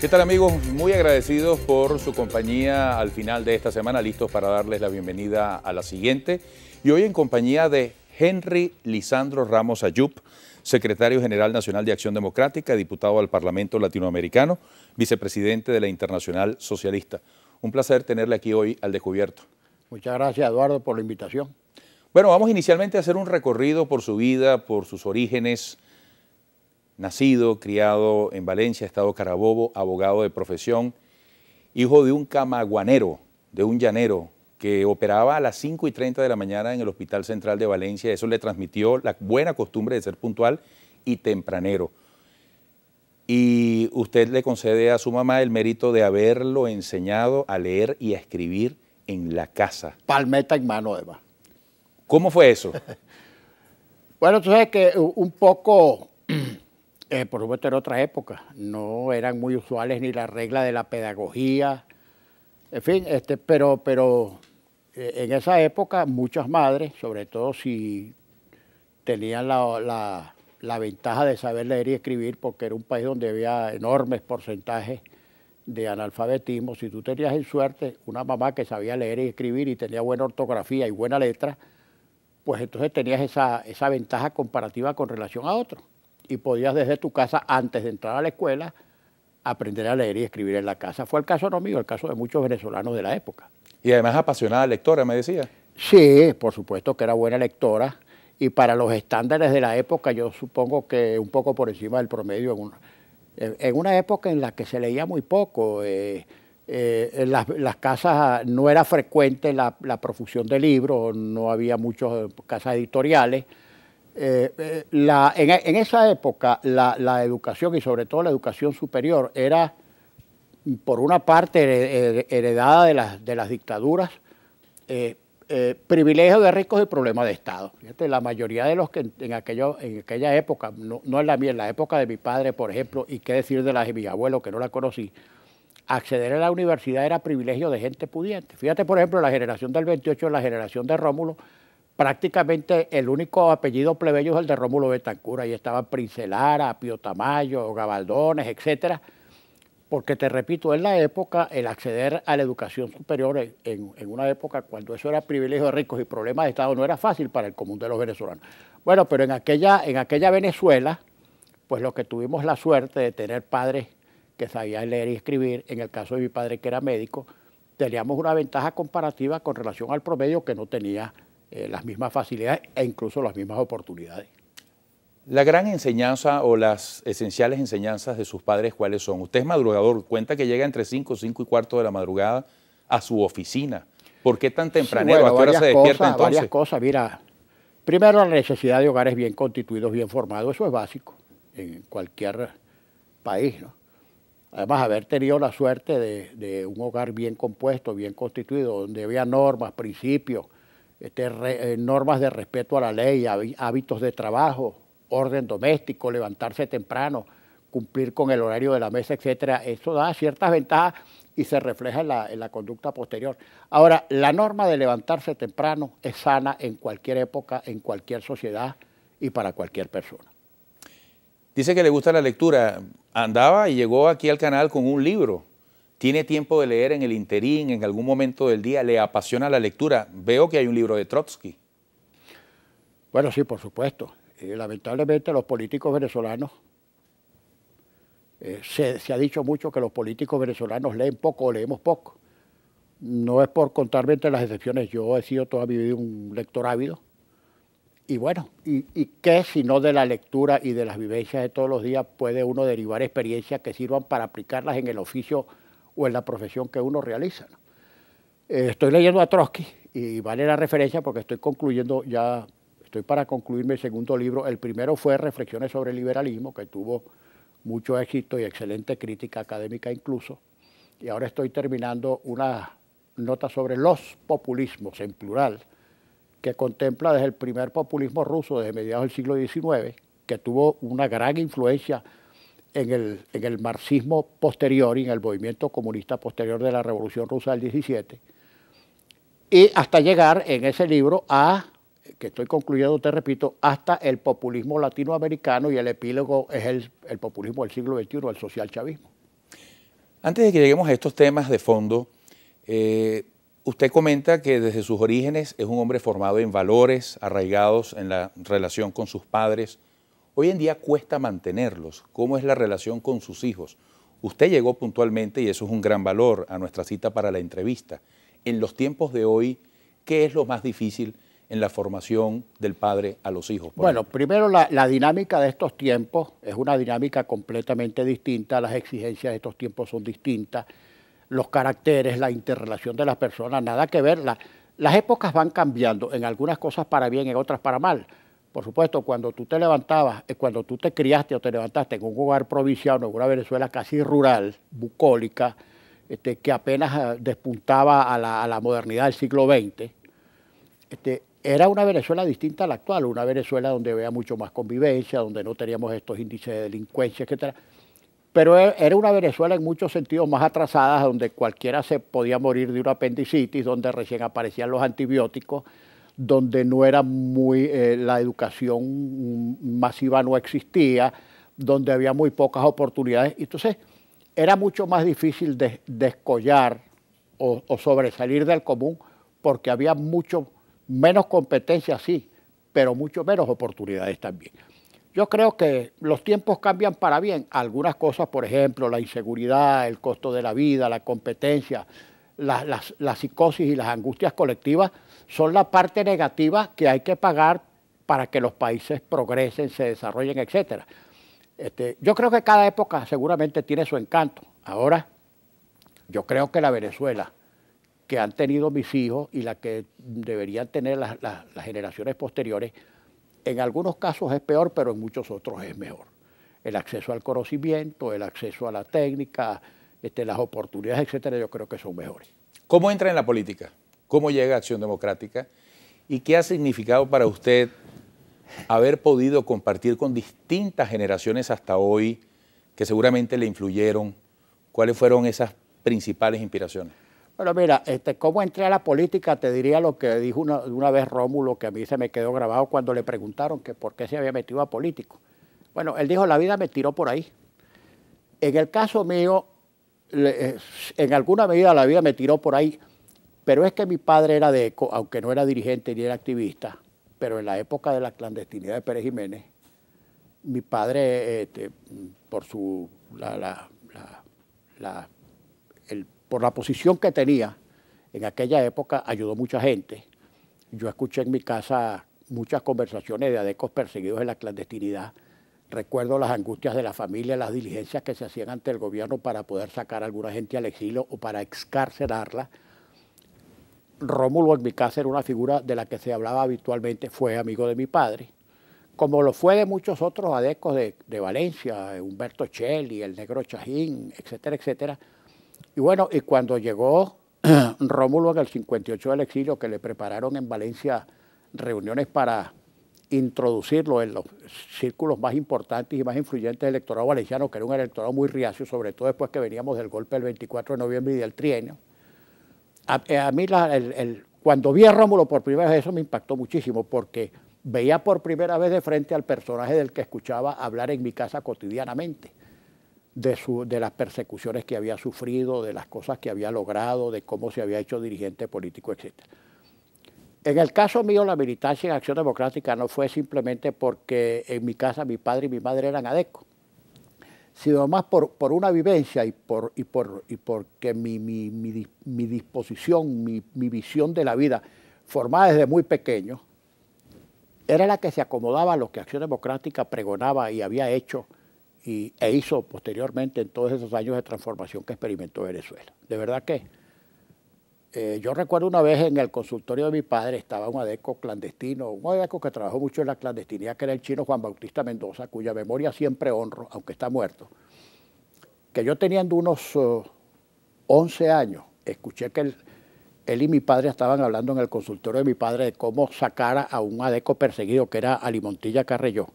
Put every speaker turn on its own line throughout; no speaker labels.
¿Qué tal amigos? Muy agradecidos por su compañía al final de esta semana, listos para darles la bienvenida a la siguiente. Y hoy en compañía de Henry Lisandro Ramos Ayup, secretario general nacional de Acción Democrática, diputado al Parlamento Latinoamericano, vicepresidente de la Internacional Socialista. Un placer tenerle aquí hoy al descubierto.
Muchas gracias Eduardo por la invitación.
Bueno, vamos inicialmente a hacer un recorrido por su vida, por sus orígenes, nacido, criado en Valencia, Estado Carabobo, abogado de profesión, hijo de un camaguanero, de un llanero, que operaba a las 5 y 30 de la mañana en el Hospital Central de Valencia. Eso le transmitió la buena costumbre de ser puntual y tempranero. Y usted le concede a su mamá el mérito de haberlo enseñado a leer y a escribir
en la casa. Palmeta en mano, Eva. ¿Cómo fue eso? bueno, tú sabes que un poco eh, por supuesto, en otra época. No eran muy usuales ni la regla de la pedagogía. En fin, este, pero, pero eh, en esa época muchas madres, sobre todo si tenían la, ventaja de saber leer y escribir, porque era un país donde había enormes porcentajes de analfabetismo, si tú tenías en suerte una mamá que sabía leer y escribir y tenía buena ortografía y buena letra, pues entonces tenías esa ventaja comparativa con relación a otros y podías desde tu casa, antes de entrar a la escuela, aprender a leer y escribir en la casa. Fue el caso no mío, el caso de muchos venezolanos de la época. Y además apasionada lectora, me decía. Sí, por supuesto que era buena lectora y para los estándares de la época yo supongo que un poco por encima del promedio en una, en una época en la que se leía muy poco. Eh, eh, las, casas no era frecuente la, la profusión de libros, no había muchas eh, casas editoriales. Eh, eh, en, esa época la, educación y sobre todo la educación superior era por una parte heredada de las, dictaduras, eh, privilegio de ricos y problema de Estado. Fíjate, la mayoría de los que en, aquella época, no, es la mía, la época de mi padre, por ejemplo, y qué decir de las de mi abuelo que no la conocí, acceder a la universidad era privilegio de gente pudiente. Fíjate, por ejemplo, la generación del 28, la generación de Rómulo, prácticamente el único apellido plebeyo es el de Rómulo Betancura, ahí estaba Princelara, Pío Tamayo, Gabaldones, etcétera, porque te repito, en la época el acceder a la educación superior, en, una época cuando eso era privilegio de ricos y problemas de Estado, no era fácil para el común de los venezolanos. Bueno, pero en aquella, en aquella Venezuela, pues los que tuvimos la suerte de tener padres que sabían leer y escribir, en el caso de mi padre que era médico, teníamos una ventaja comparativa con relación al promedio que no tenía eh, las mismas facilidades e incluso las mismas oportunidades.
La gran enseñanza o las esenciales enseñanzas de sus padres, ¿cuáles son? Usted es madrugador, cuenta que llega entre 5, 5 y cuarto de la madrugada a su oficina. ¿Por qué tan tempranero? ¿A se despierta entonces? Varias
cosas, mira. Primero, la necesidad de hogares bien constituidos, bien formados, eso es básico en cualquier país, ¿no? Además, haber tenido la suerte de un hogar bien compuesto, bien constituido, donde había normas, principios, este, eh, normas de respeto a la ley, hábitos de trabajo, orden doméstico, levantarse temprano, cumplir con el horario de la mesa, etcétera. Eso da ciertas ventajas y se refleja en la conducta posterior. Ahora, la norma de levantarse temprano es sana en cualquier época, en cualquier sociedad y para cualquier persona.
Dice que le gusta la lectura. Andaba y llegó aquí al canal con un libro tiene tiempo de leer en el interín, en algún momento del día, le apasiona la lectura. Veo que hay un libro de Trotsky.
Bueno, sí, por supuesto. Eh, lamentablemente los políticos venezolanos, eh, se, ha dicho mucho que los políticos venezolanos leen poco o leemos poco. No es por contarme entre las excepciones, yo he sido todavía un lector ávido. Y bueno, y, ¿y qué si no de la lectura y de las vivencias de todos los días puede uno derivar experiencias que sirvan para aplicarlas en el oficio o en la profesión que uno realiza. Eh, estoy leyendo a Trotsky y vale la referencia porque estoy concluyendo ya, estoy para concluir mi segundo libro. El primero fue Reflexiones sobre el liberalismo, que tuvo mucho éxito y excelente crítica académica incluso. Y ahora estoy terminando una nota sobre los populismos en plural, que contempla desde el primer populismo ruso, desde mediados del siglo XIX, que tuvo una gran influencia en el, marxismo posterior y en el movimiento comunista posterior de la Revolución Rusa del 17, y hasta llegar en ese libro a, que estoy concluyendo, te repito, hasta el populismo latinoamericano y el epílogo es el, populismo del siglo XXI, el social chavismo.
Antes de que lleguemos a estos temas de fondo, eh, usted comenta que desde sus orígenes es un hombre formado en valores arraigados en la relación con sus padres, Hoy en día cuesta mantenerlos. ¿Cómo es la relación con sus hijos? Usted llegó puntualmente y eso es un gran valor a nuestra cita para la entrevista. En los tiempos de hoy, ¿qué es lo más difícil en la formación del padre a los hijos? Bueno,
primero la, dinámica de estos tiempos es una dinámica completamente distinta, las exigencias de estos tiempos son distintas, los caracteres, la interrelación de las personas, nada que ver. las épocas van cambiando, en algunas cosas para bien, en otras para mal. Por supuesto, cuando tú te levantabas, eh, cuando tú te criaste o te levantaste en un hogar provinciano, en una Venezuela casi rural, bucólica, este, que apenas eh, despuntaba a la, modernidad del siglo XX, este, era una Venezuela distinta a la actual, una Venezuela donde había mucho más convivencia, donde no teníamos estos índices de delincuencia, etc. Pero e, era una Venezuela en muchos sentidos más atrasada, donde cualquiera se podía morir de una apendicitis, donde recién aparecían los antibióticos, donde no era muy, eh, la educación masiva no existía, donde había muy pocas oportunidades. Entonces, era mucho más difícil descollar o, sobresalir del común porque había mucho menos competencia, sí, pero mucho menos oportunidades también. Yo creo que los tiempos cambian para bien. Algunas cosas, por ejemplo, la inseguridad, el costo de la vida, la competencia, la psicosis y las angustias colectivas, son la parte negativa que hay que pagar para que los países progresen, se desarrollen, etc. Este, yo creo que cada época seguramente tiene su encanto. Ahora, yo creo que la Venezuela que han tenido mis hijos y la que deberían tener las, generaciones posteriores, en algunos casos es peor, pero en muchos otros es mejor. El acceso al conocimiento, el acceso a la técnica, este, las oportunidades, etcétera, yo creo que son mejores.
¿Cómo entra en la política? cómo llega Acción Democrática y qué ha significado para usted haber podido compartir con distintas generaciones hasta hoy que seguramente le influyeron. ¿Cuáles fueron esas principales inspiraciones?
Bueno, mira, este, cómo entré a la política, te diría lo que dijo una, una, vez Rómulo, que a mí se me quedó grabado cuando le preguntaron que por qué se había metido a político. Bueno, él dijo, la vida me tiró por ahí. En el caso mío, eh, en alguna medida la vida me tiró por ahí, pero es que mi padre era adeco, aunque no era dirigente ni era activista, pero en la época de la clandestinidad de Pérez Jiménez, mi padre, este, por su la, por la posición que tenía en aquella época, ayudó mucha gente. Yo escuché en mi casa muchas conversaciones de adecos perseguidos en la clandestinidad. Recuerdo las angustias de la familia, las diligencias que se hacían ante el gobierno para poder sacar a alguna gente al exilio o para excarcelarla Rómulo en mi casa era una figura de la que se hablaba habitualmente, fue amigo de mi padre, como lo fue de muchos otros adecos de, de Valencia, Humberto Cheli, el negro Chajín, etcétera, etcétera. Y bueno, y cuando llegó Rómulo en el 58 del exilio, que le prepararon en Valencia reuniones para introducirlo en los círculos más importantes y más influyentes del electorado valenciano, que era un electorado muy riacio, sobre todo después que veníamos del golpe del 24 de noviembre y del trienio eh, a, mí cuando vi a Rómulo por primera vez eso me impactó muchísimo porque veía por primera vez de frente al personaje del que escuchaba hablar en mi casa cotidianamente, de, de las persecuciones que había sufrido, de las cosas que había logrado, de cómo se había hecho dirigente político, etc. En el caso mío, la militancia en Acción Democrática no fue simplemente porque en mi casa mi padre y mi madre eran adecos sino más por, por una vivencia y, por, por, y porque mi, disposición, mi, visión de la vida, formada desde muy pequeño, era la que se acomodaba a lo que Acción Democrática pregonaba y había hecho y, e hizo posteriormente en todos esos años de transformación que experimentó Venezuela. De verdad que eh, yo recuerdo una vez en el consultorio de mi padre estaba un adeco clandestino, un adeco que trabajó mucho en la clandestinidad, que era el chino Juan Bautista Mendoza, cuya memoria siempre honro, aunque está muerto. Que yo teniendo unos 11 eh, años, escuché que él, y mi padre estaban hablando en el consultorio de mi padre de cómo sacar a un adeco perseguido que era Alimontilla Carrelló,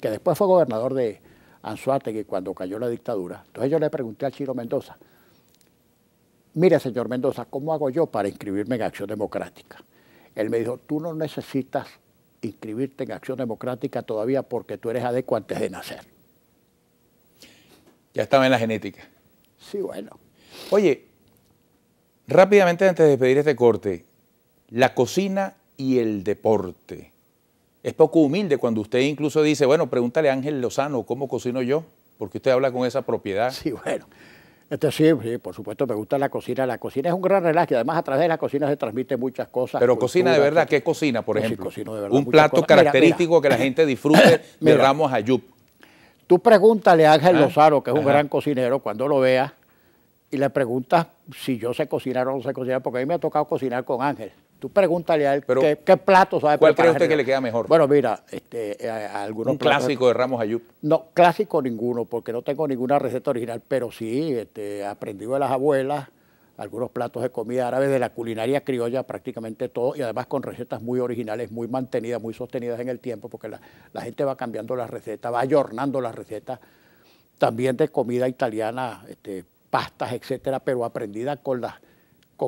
que después fue gobernador de Anzuategui cuando cayó la dictadura. Entonces yo le pregunté al chino Mendoza, mira, señor Mendoza, ¿cómo hago yo para inscribirme en Acción Democrática? Él me dijo, tú no necesitas inscribirte en Acción Democrática todavía porque tú eres adecuado antes de nacer.
Ya estaba en la genética.
Sí, bueno. Oye,
rápidamente antes de pedir este corte, la cocina y el deporte. Es poco humilde cuando usted incluso dice, bueno, pregúntale a Ángel Lozano cómo cocino yo, porque usted habla con esa propiedad. Sí, bueno.
Este sí, por supuesto, me gusta la cocina. La cocina es un gran relax además a través de la cocina se transmiten muchas cosas. Pero cocina de verdad, ¿qué
cocina, por ejemplo? un plato característico que la gente
disfrute de Ramos Ayub. Tú pregúntale a Ángel Lozaro, que es un gran cocinero, cuando lo vea, y le preguntas si yo sé cocinar o no sé cocinar, porque a mí me ha tocado cocinar con Ángel tú pregúntale a él qué, qué, plato sabe ¿Cuál cree usted que le queda mejor? Bueno, mira, este, eh, algunos. ¿Un clásico de Ramos Ayub? No, clásico ninguno, porque no tengo ninguna receta original, pero sí, este, aprendido de las abuelas algunos platos de comida árabe, de la culinaria criolla, prácticamente todo, y además con recetas muy originales, muy mantenidas, muy sostenidas en el tiempo, porque la, gente va cambiando las recetas, va ayornando las recetas, también de comida italiana, este, pastas, etcétera, pero aprendida con las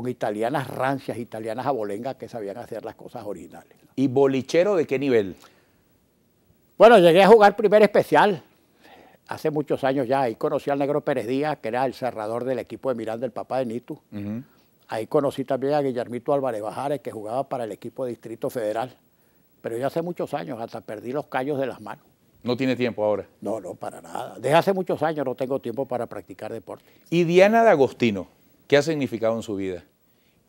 con italianas rancias, italianas abolengas que sabían hacer las cosas originales.
¿Y bolichero de qué nivel?
Bueno, llegué a jugar primer especial hace muchos años ya. Ahí conocí al negro Pérez Díaz, que era el cerrador del equipo de Miranda, el papá de Nitu. Ahí conocí también a Guillermito Álvarez Bajares, que jugaba para el equipo de Distrito Federal. Pero ya hace muchos años, hasta perdí los callos de las manos. ¿No tiene tiempo ahora? No, no, para nada. Desde hace muchos años no tengo tiempo para practicar deporte.
¿Y Diana de Agostino qué ha significado en su vida.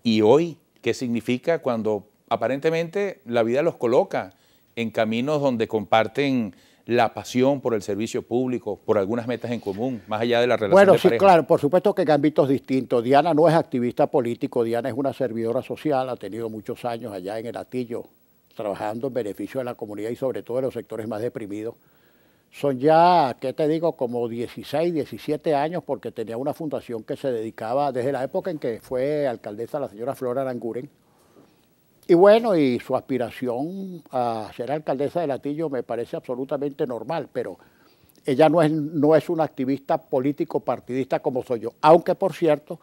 Y hoy, ¿qué significa cuando aparentemente la vida los coloca en caminos donde comparten la pasión por el servicio público, por algunas metas en común, más allá de la relación Bueno, sí,
claro, por supuesto que en ámbitos distintos. Diana no es activista político, Diana es una servidora social, ha tenido muchos años allá en el Atillo, trabajando en beneficio de la comunidad y sobre todo de los sectores más deprimidos son ya, ¿qué te digo?, como 16, 17 años, porque tenía una fundación que se dedicaba desde la época en que fue alcaldesa la señora Flora Aranguren. Y bueno, y su aspiración a ser alcaldesa de Latillo me parece absolutamente normal, pero ella no es, no es una activista político partidista como soy yo, aunque por cierto,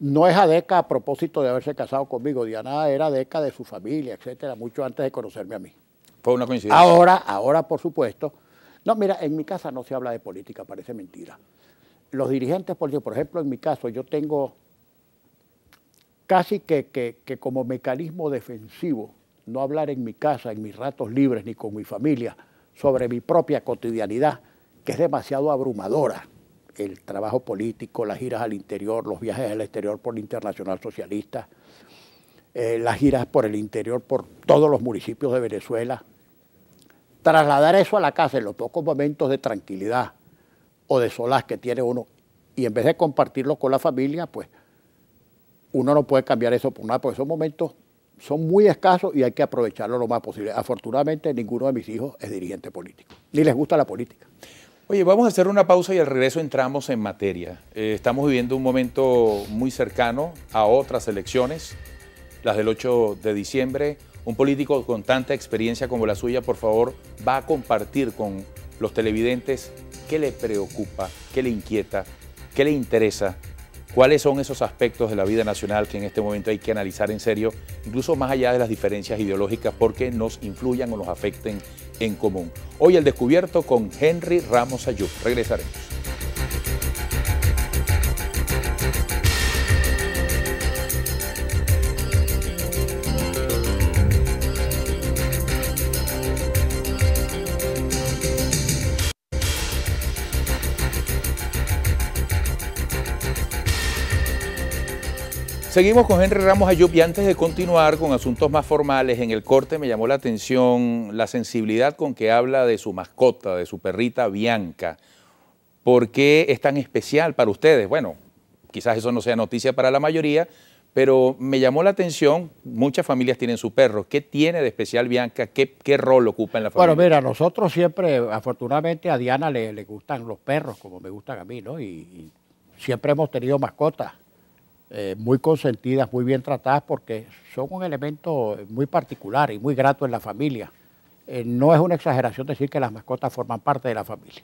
no es adeca a propósito de haberse casado conmigo, Diana era adeca de su familia, etcétera, mucho antes de conocerme a mí.
Fue una coincidencia. Ahora,
ahora por supuesto, no, mira, en mi casa no se habla de política, parece mentira. Los dirigentes políticos, por ejemplo, en mi caso, yo tengo casi que, como mecanismo defensivo no hablar en mi casa, en mis ratos libres, ni con mi familia, sobre mi propia cotidianidad, que es demasiado abrumadora. El trabajo político, las giras al interior, los viajes al exterior por la Internacional Socialista, eh, las giras por el interior por todos los municipios de Venezuela, trasladar eso a la casa en los pocos momentos de tranquilidad o de solaz que tiene uno, y en vez de compartirlo con la familia, pues uno no puede cambiar eso por nada, porque esos momentos son muy escasos y hay que aprovecharlo lo más posible. Afortunadamente ninguno de mis hijos es dirigente político, ni les gusta la política. Oye, vamos
a hacer una pausa y al regreso entramos en materia. Eh, estamos viviendo un momento muy cercano a otras elecciones, las del 8 de diciembre un político con tanta experiencia como la suya, por favor, va a compartir con los televidentes qué le preocupa, qué le inquieta, qué le interesa, cuáles son esos aspectos de la vida nacional que en este momento hay que analizar en serio, incluso más allá de las diferencias ideológicas, porque nos influyan o nos afecten en común. Hoy el descubierto con Henry Ramos Ayub. Regresaremos. Seguimos con Henry Ramos Ayub y antes de continuar con asuntos más formales, en el corte me llamó la atención la sensibilidad con que habla de su mascota, de su perrita Bianca. ¿Por qué es tan especial para ustedes? Bueno, quizás eso no sea noticia para la mayoría, pero me llamó la atención, muchas familias tienen su perro. ¿Qué tiene de especial Bianca? ¿Qué, rol ocupa en la familia? Bueno, mira,
nosotros siempre, afortunadamente a Diana le, gustan los perros, como me gustan a mí, ¿no? y siempre hemos tenido mascotas. Eh, muy consentidas, muy bien tratadas, porque son un elemento muy particular y muy grato en la familia. Eh, no es una exageración decir que las mascotas forman parte de la familia.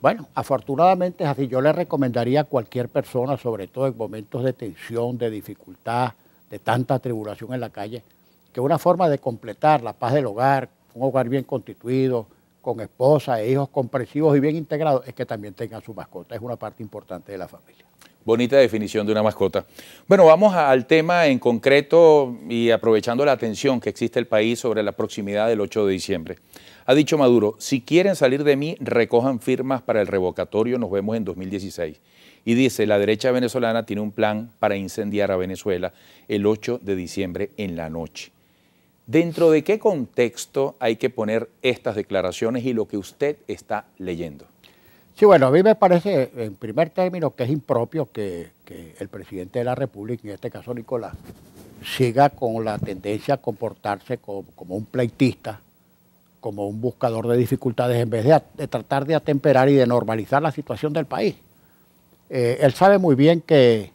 Bueno, afortunadamente es así. Yo le recomendaría a cualquier persona, sobre todo en momentos de tensión, de dificultad, de tanta tribulación en la calle, que una forma de completar la paz del hogar, un hogar bien constituido, con esposa e hijos comprensivos y bien integrados, es que también tengan su mascota. Es una parte importante de la familia.
Bonita definición de una mascota. Bueno, vamos al tema en concreto y aprovechando la atención que existe el país sobre la proximidad del 8 de diciembre. Ha dicho Maduro, si quieren salir de mí, recojan firmas para el revocatorio, nos vemos en 2016. Y dice, la derecha venezolana tiene un plan para incendiar a Venezuela el 8 de diciembre en la noche. ¿Dentro de qué contexto hay que poner estas declaraciones y lo que usted está leyendo?
Sí, bueno, a mí me parece, en primer término, que es impropio que, el presidente de la República, en este caso Nicolás, siga con la tendencia a comportarse como, un pleitista, como un buscador de dificultades, en vez de, tratar de atemperar y de normalizar la situación del país. Eh, él sabe muy bien que,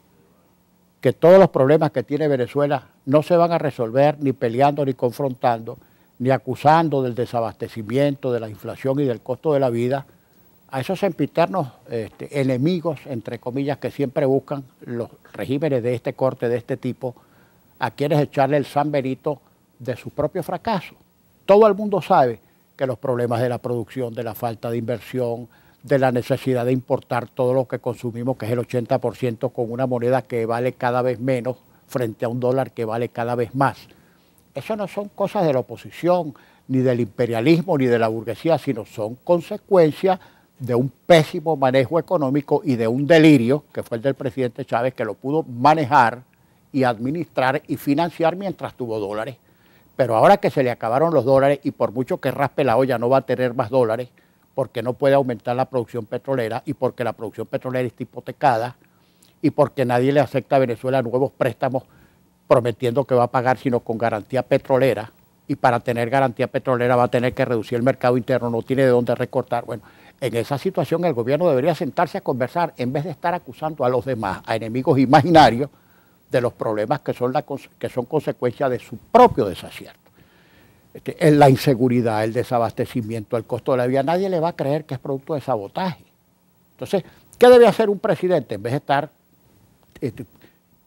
que todos los problemas que tiene Venezuela no se van a resolver ni peleando ni confrontando, ni acusando del desabastecimiento, de la inflación y del costo de la vida a esos sempiternos este, enemigos, entre comillas, que siempre buscan los regímenes de este corte, de este tipo, a quienes echarle el sanberito de su propio fracaso. Todo el mundo sabe que los problemas de la producción, de la falta de inversión, de la necesidad de importar todo lo que consumimos, que es el 80%, con una moneda que vale cada vez menos frente a un dólar que vale cada vez más. Eso no son cosas de la oposición, ni del imperialismo, ni de la burguesía, sino son consecuencias de un pésimo manejo económico y de un delirio, que fue el del presidente Chávez, que lo pudo manejar y administrar y financiar mientras tuvo dólares. Pero ahora que se le acabaron los dólares y por mucho que raspe la olla no va a tener más dólares, porque no puede aumentar la producción petrolera y porque la producción petrolera está hipotecada y porque nadie le acepta a Venezuela nuevos préstamos prometiendo que va a pagar sino con garantía petrolera y para tener garantía petrolera va a tener que reducir el mercado interno, no tiene de dónde recortar. Bueno, en esa situación el gobierno debería sentarse a conversar en vez de estar acusando a los demás, a enemigos imaginarios, de los problemas que son, consecuencia de su propio desacierto. Este, la inseguridad, el desabastecimiento, el costo de la vida, nadie le va a creer que es producto de sabotaje. Entonces, ¿qué debe hacer un presidente en vez de estar este,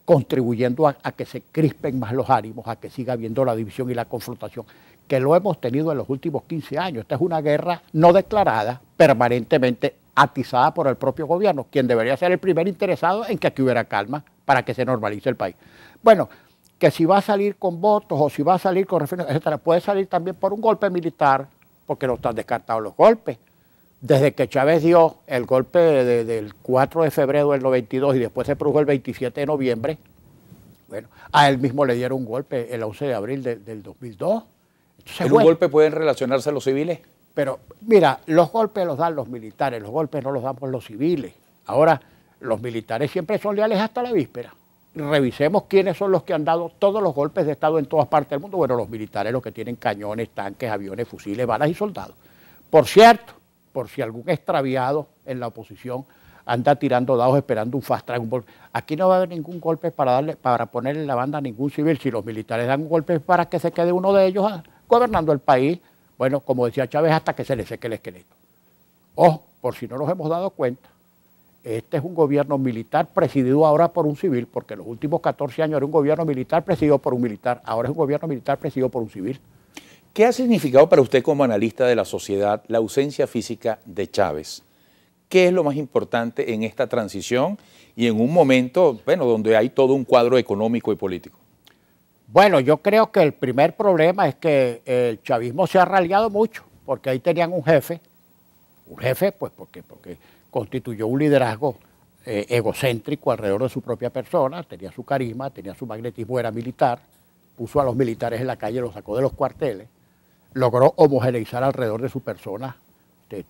contribuyendo a, a que se crispen más los ánimos, a que siga habiendo la división y la confrontación? que lo hemos tenido en los últimos 15 años. Esta es una guerra no declarada, permanentemente atizada por el propio gobierno, quien debería ser el primer interesado en que aquí hubiera calma para que se normalice el país. Bueno, que si va a salir con votos o si va a salir con referéndum, etcétera, puede salir también por un golpe militar, porque no están descartados los golpes. Desde que Chávez dio el golpe del 4 de febrero del 92 y después se produjo el 27 de noviembre, bueno, a él mismo le dieron un golpe el 11 de abril del 2002. ¿En un golpe pueden relacionarse los civiles? Pero mira, los golpes los dan los militares, los golpes no los dan por los civiles. Ahora, los militares siempre son leales hasta la víspera. Revisemos quiénes son los que han dado todos los golpes de Estado en todas partes del mundo. Bueno, los militares, los que tienen cañones, tanques, aviones, fusiles, balas y soldados. Por cierto, por si algún extraviado en la oposición anda tirando dados esperando un fast track. Un golpe. Aquí no va a haber ningún golpe para darle, para ponerle la banda a ningún civil. Si los militares dan un golpes para que se quede uno de ellos a, ah, gobernando el país, bueno, como decía Chávez, hasta que se le seque el esqueleto. Ojo, por si no nos hemos dado cuenta, este es un gobierno militar presidido ahora por un civil, porque los últimos 14 años era un gobierno militar presidido por un militar, ahora es un gobierno militar presidido por un civil. ¿Qué ha significado para usted como analista
de la sociedad la ausencia física de Chávez? ¿Qué es lo más importante en esta transición y en un momento, bueno, donde hay todo un cuadro económico y político?
Bueno, yo creo que el primer problema es que eh, el chavismo se ha raliado mucho, porque ahí tenían un jefe, un jefe, pues porque, porque constituyó un liderazgo eh, egocéntrico alrededor de su propia persona, tenía su carisma, tenía su magnetismo, era militar, puso a los militares en la calle, los sacó de los cuarteles, logró homogeneizar alrededor de su persona este,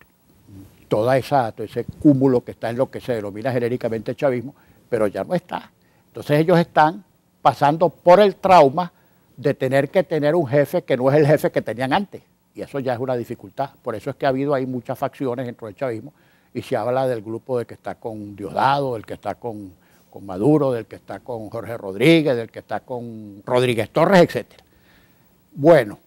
toda esa, todo ese cúmulo que está en lo que se denomina genéricamente chavismo, pero ya no está. Entonces ellos están pasando por el trauma de tener que tener un jefe que no es el jefe que tenían antes. Y eso ya es una dificultad. Por eso es que ha habido ahí muchas facciones dentro del chavismo y se habla del grupo del que está con Diosdado, del que está con, Maduro, del que está con Jorge Rodríguez, del que está con Rodríguez Torres, etc. Bueno,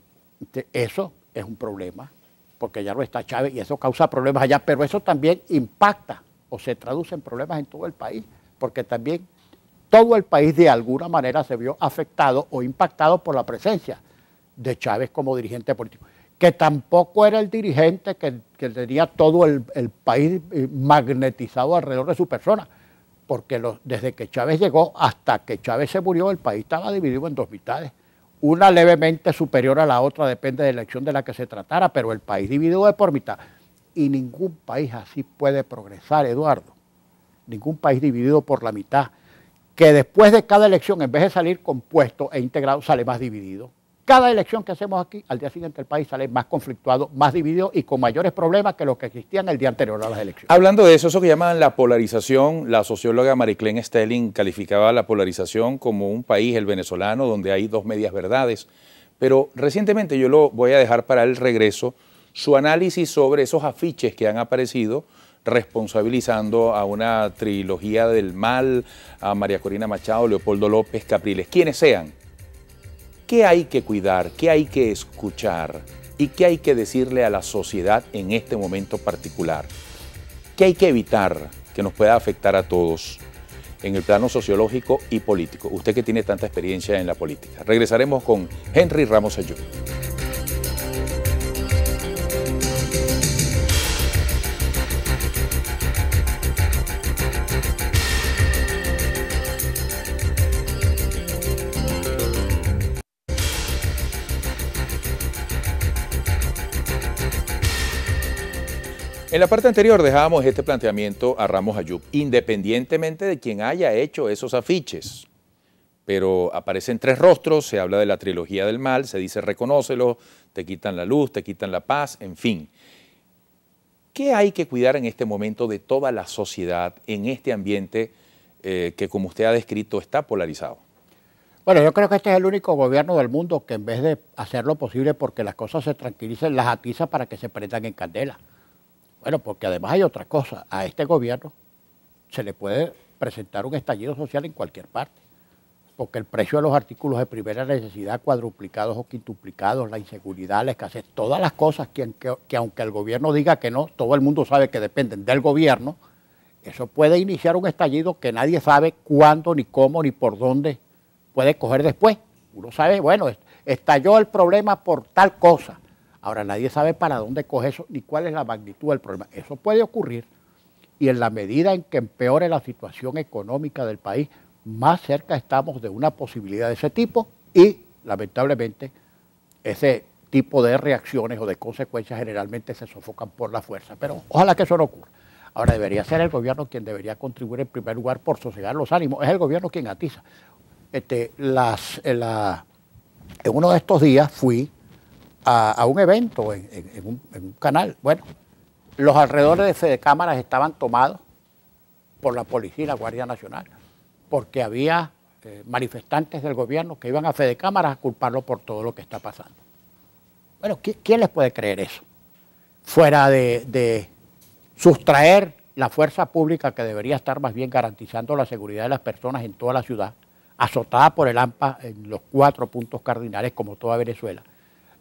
este, eso es un problema, porque ya no está Chávez y eso causa problemas allá, pero eso también impacta o se traduce en problemas en todo el país, porque también todo el país de alguna manera se vio afectado o impactado por la presencia de Chávez como dirigente político, que tampoco era el dirigente que, tenía todo el, país eh, magnetizado alrededor de su persona, porque desde que Chávez llegó hasta que Chávez se murió, el país estaba dividido en dos mitades, una levemente superior a la otra, depende de la elección de la que se tratara, pero el país dividido es por mitad. Y ningún país así puede progresar, Eduardo. Ningún país dividido por la mitad que después de cada elección, en vez de salir compuesto e integrado, sale más dividido. Cada elección que hacemos aquí, al día siguiente el país sale más conflictuado, más dividido y con mayores problemas que los que existían el día anterior a las elecciones.
Hablando de eso, eso que llaman la polarización, la socióloga Mariclén Stelling calificaba la polarización como un país, el venezolano, donde hay dos medias verdades. Pero recientemente yo lo voy a dejar para el regreso, su análisis sobre esos afiches que han aparecido responsabilizando a una trilogía del mal, a María Corina Machado, Leopoldo López, Capriles, quienes sean. ¿Qué hay que cuidar? ¿Qué hay que escuchar? ¿Y qué hay que decirle a la sociedad en este momento particular? ¿Qué hay que evitar que nos pueda afectar a todos en el plano sociológico y político? Usted que tiene tanta experiencia en la política. Regresaremos con Henry Ramos Ayú. En la parte anterior dejábamos este planteamiento a Ramos Ayub, independientemente de quien haya hecho esos afiches. Pero aparecen tres rostros, se habla de la trilogía del mal, se dice reconócelo, te quitan la luz, te quitan la paz, en fin. ¿Qué hay que cuidar en este momento de toda la sociedad en este ambiente eh, que, como usted ha descrito, está polarizado?
Bueno, yo creo que este es el único gobierno del mundo que en vez de hacer lo posible porque las cosas se tranquilicen, las atiza para que se prendan en candela. Bueno, porque además hay otra cosa. A este gobierno se le puede presentar un estallido social en cualquier parte, porque el precio de los artículos de primera necesidad cuadruplicados o quintuplicados, la inseguridad, la escasez, todas las cosas que, aunque el gobierno diga que no, todo el mundo sabe que dependen del gobierno, eso puede iniciar un estallido que nadie sabe cuándo, ni cómo, ni por dónde puede coger después. Uno sabe, bueno, estalló el problema por tal cosa Ahora nadie sabe para dónde coge eso ni cuál es la magnitud del problema. Eso puede ocurrir y en la medida en que empeore la situación económica del país, más cerca estamos de una posibilidad de ese tipo y lamentablemente ese tipo de reacciones o de consecuencias generalmente se sofocan por la fuerza. Pero ojalá que eso no ocurra. Ahora debería ser el gobierno quien debería contribuir en primer lugar por sosegar los ánimos. Es el gobierno quien atiza. Este, las, en uno de estos días fui a, un evento en, un, canal. Bueno, los alrededores de Cámaras estaban tomados por la policía y la Guardia Nacional, porque había eh, manifestantes del gobierno que iban a Fedecámaras a culparlo por todo lo que está pasando. Bueno, ¿quién, les puede creer eso? Fuera de, de, sustraer la fuerza pública que debería estar más bien garantizando la seguridad de las personas en toda la ciudad, azotada por el AMPA en los cuatro puntos cardinales como toda Venezuela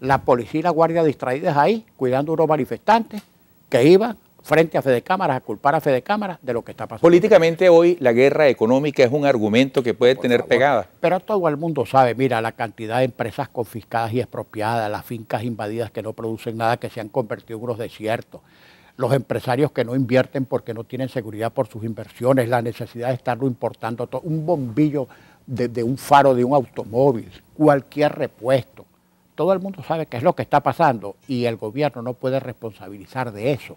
la policía y la guardia distraídas ahí, cuidando a unos manifestantes que iban frente a Fede Cámaras, a culpar a Fede de lo que está pasando.
Políticamente hoy la guerra económica es un argumento que puede tener pegada.
Pero todo el mundo sabe, mira, la cantidad de empresas confiscadas y expropiadas, las fincas invadidas que no producen nada, que se han convertido en unos desiertos, los empresarios que no invierten porque no tienen seguridad por sus inversiones, la necesidad de estarlo importando todo, un bombillo de un faro de un automóvil, cualquier repuesto todo el mundo sabe qué es lo que está pasando y el gobierno no puede responsabilizar de eso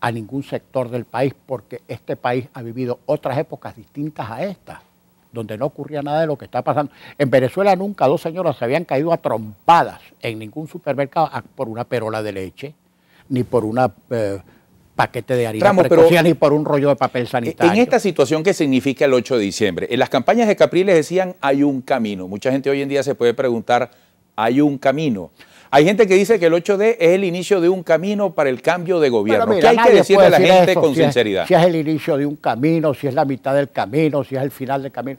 a ningún sector del país porque este país ha vivido otras épocas distintas a esta, donde no ocurría nada de lo que está pasando. En Venezuela nunca dos señoras se habían caído a trompadas en ningún supermercado ah, por una perola de leche, ni por un eh, paquete de harina ni por un rollo de papel sanitario.
En esta situación que significa el 8 de diciembre, en las campañas de Capriles decían hay un camino. Mucha gente hoy en día se puede preguntar hay un camino. Hay gente que dice que el 8D es el inicio de un camino para el cambio de gobierno. ¿Qué hay que decirle a la gente con sinceridad? si
es el inicio de un camino, si es la mitad del camino, si es el final del camino.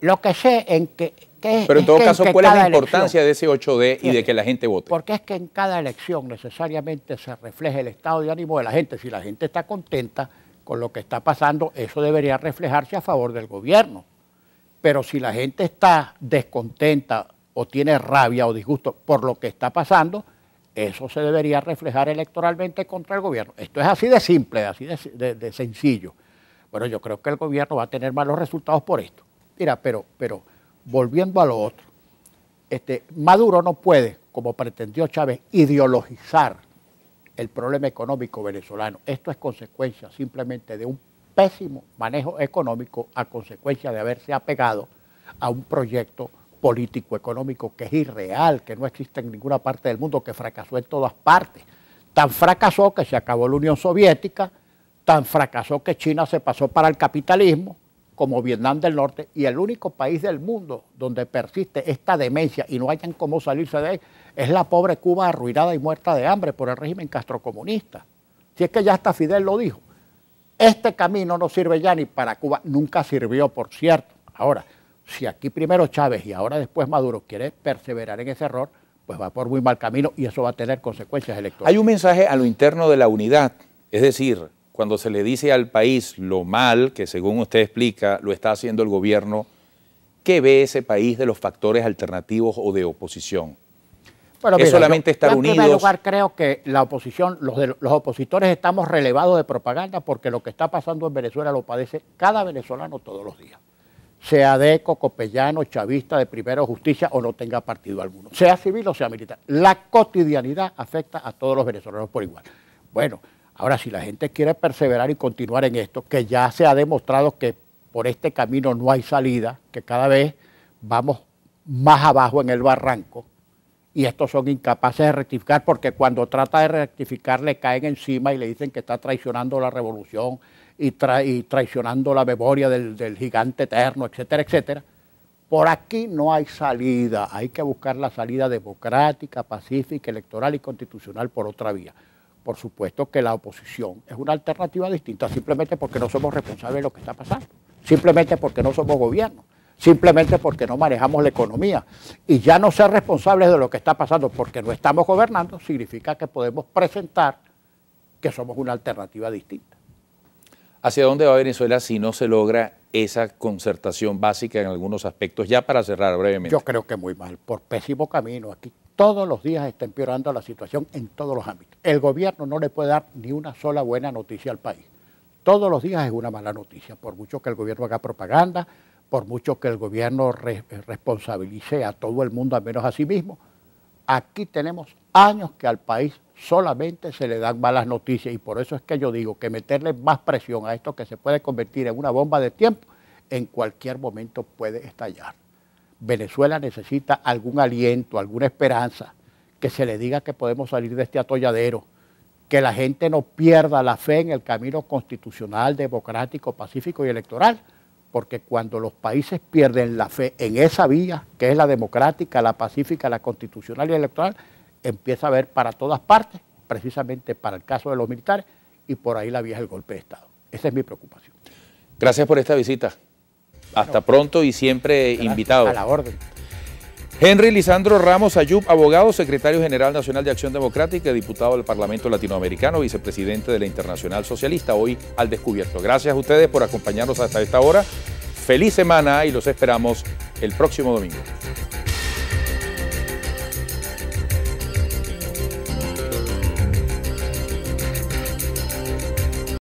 Lo que sé en que... que Pero en todo caso, ¿cuál es la importancia
de ese 8D y de que la gente vote?
Porque es que en cada elección necesariamente se refleja el estado de ánimo de la gente. Si la gente está contenta con lo que está pasando, eso debería reflejarse a favor del gobierno. Pero si la gente está descontenta o tiene rabia o disgusto por lo que está pasando, eso se debería reflejar electoralmente contra el gobierno. Esto es así de simple, así de, sencillo. Bueno, yo creo que el gobierno va a tener malos resultados por esto. Mira, pero, pero volviendo a lo otro, este, Maduro no puede, como pretendió Chávez, ideologizar el problema económico venezolano. Esto es consecuencia simplemente de un pésimo manejo económico a consecuencia de haberse apegado a un proyecto político-económico que es irreal, que no existe en ninguna parte del mundo, que fracasó en todas partes. Tan fracasó que se acabó la Unión Soviética, tan fracasó que China se pasó para el capitalismo, como Vietnam del Norte, y el único país del mundo donde persiste esta demencia y no hayan cómo salirse de ahí, es la pobre Cuba arruinada y muerta de hambre por el régimen castrocomunista. Si es que ya hasta Fidel lo dijo, este camino no sirve ya ni para Cuba, nunca sirvió, por cierto. Ahora, si aquí primero Chávez y ahora después Maduro quiere perseverar en ese error, pues va por muy mal camino y eso va a tener consecuencias electorales. Hay
un mensaje a lo interno de la unidad, es decir, cuando se le dice al país lo mal que según usted explica lo está haciendo el gobierno, ¿qué ve ese país de los factores alternativos o de oposición?
Bueno, solamente estar en unidos. primer lugar, creo que la oposición, los opositores estamos relevados de propaganda porque lo que está pasando en Venezuela lo padece cada venezolano todos los días sea de copellano, chavista, de primera justicia o no tenga partido alguno, sea civil o sea militar. La cotidianidad afecta a todos los venezolanos por igual. Bueno, ahora si la gente quiere perseverar y continuar en esto, que ya se ha demostrado que por este camino no hay salida, que cada vez vamos más abajo en el barranco, y estos son incapaces de rectificar porque cuando trata de rectificar le caen encima y le dicen que está traicionando la revolución, y, traicionando la memoria del, gigante eterno, etcétera, etcétera. Por aquí no hay salida, hay que buscar la salida democrática, pacífica, electoral y constitucional por otra vía. Por supuesto que la oposición es una alternativa distinta, simplemente porque no somos responsables de lo que está pasando, simplemente porque no somos gobierno, simplemente porque no manejamos la economía. Y ya no ser responsables de lo que está pasando porque no estamos gobernando significa que podemos presentar que somos una alternativa distinta.
¿Hacia dónde va Venezuela si no se logra esa concertación básica en algunos aspectos? Ya para cerrar brevemente. Yo creo
que muy mal, por pésimo camino. Aquí todos los días está empeorando la situación en todos los ámbitos. El gobierno no le puede dar ni una sola buena noticia al país. Todos los días es una mala noticia, por mucho que el gobierno haga propaganda, por mucho que el gobierno eh, responsabilice a todo el mundo, al menos a sí mismo. Aquí tenemos años que al país solamente se le dan malas noticias y por eso es que yo digo que meterle más presión a esto que se puede convertir en una bomba de tiempo, en cualquier momento puede estallar. Venezuela necesita algún aliento, alguna esperanza, que se le diga que podemos salir de este atolladero, que la gente no pierda la fe en el camino constitucional, democrático, pacífico y electoral, porque cuando los países pierden la fe en esa vía, que es la democrática, la pacífica, la constitucional y electoral, empieza a ver para todas partes, precisamente para el caso de los militares, y por ahí la vieja el golpe de Estado. Esa es mi preocupación.
Gracias por esta visita. Hasta pronto y siempre invitado. A la orden. Henry Lisandro Ramos Ayub, abogado, secretario general nacional de Acción Democrática, diputado del Parlamento Latinoamericano, vicepresidente de la Internacional Socialista, hoy al descubierto. Gracias a ustedes por acompañarnos hasta esta hora. Feliz semana y los esperamos el próximo domingo.